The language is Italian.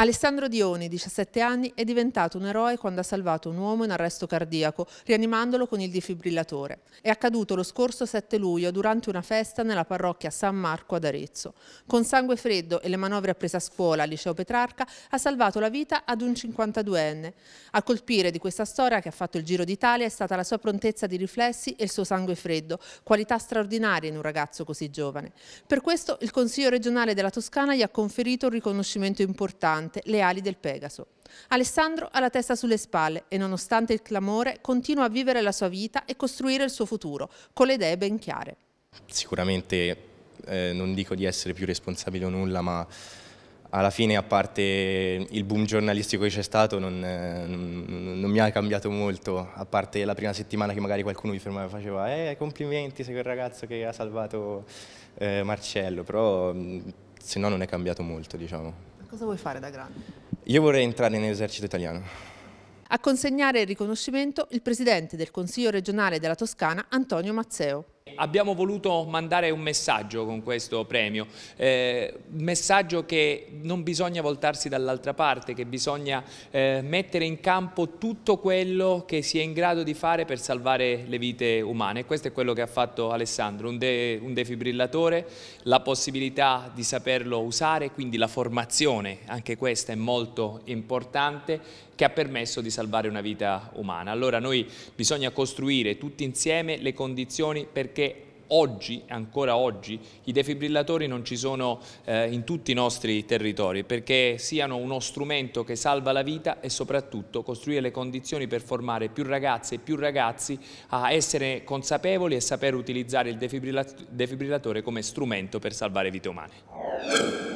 Alessandro Dioni, 17 anni, è diventato un eroe quando ha salvato un uomo in arresto cardiaco, rianimandolo con il defibrillatore. È accaduto lo scorso 7 luglio durante una festa nella parrocchia San Marco ad Arezzo. Con sangue freddo e le manovre apprese a scuola al liceo Petrarca, ha salvato la vita ad un 52enne. A colpire di questa storia che ha fatto il giro d'Italia è stata la sua prontezza di riflessi e il suo sangue freddo, qualità straordinaria in un ragazzo così giovane. Per questo il Consiglio regionale della Toscana gli ha conferito un riconoscimento importante devastante le ali del Pegaso. Alessandro ha la testa sulle spalle e nonostante il clamore continua a vivere la sua vita e costruire il suo futuro con le idee ben chiare. Sicuramente eh, non dico di essere più responsabile o nulla, ma alla fine, a parte il boom giornalistico che c'è stato, non, eh, non, non, mi ha cambiato molto, a parte la prima settimana che magari qualcuno mi fermava e faceva eh, complimenti, sei quel ragazzo che ha salvato eh, Marcello, però mm, se no non è cambiato molto, diciamo. Cosa vuoi fare da grande? Io vorrei entrare nell'esercito italiano. A consegnare il riconoscimento il presidente del Consiglio regionale della Toscana, Antonio Mazzeo abbiamo voluto mandare un messaggio con questo premio, eh, messaggio che non bisogna voltarsi dall'altra parte, che bisogna eh, mettere in campo tutto quello che si è in grado di fare per salvare le vite umane. questo è quello che ha fatto Alessandro, un, de un defibrillatore, la possibilità di saperlo usare, quindi la formazione, anche questa è molto importante che ha permesso di salvare una vita umana. Allora noi bisogna costruire tutti insieme le condizioni perché oggi, ancora oggi, i defibrillatori non ci sono eh, in tutti i nostri territori perché siano uno strumento che salva la vita e soprattutto costruire le condizioni per formare più ragazze e più ragazzi a essere consapevoli e saper utilizzare il defibrillatore come strumento per salvare vite umane.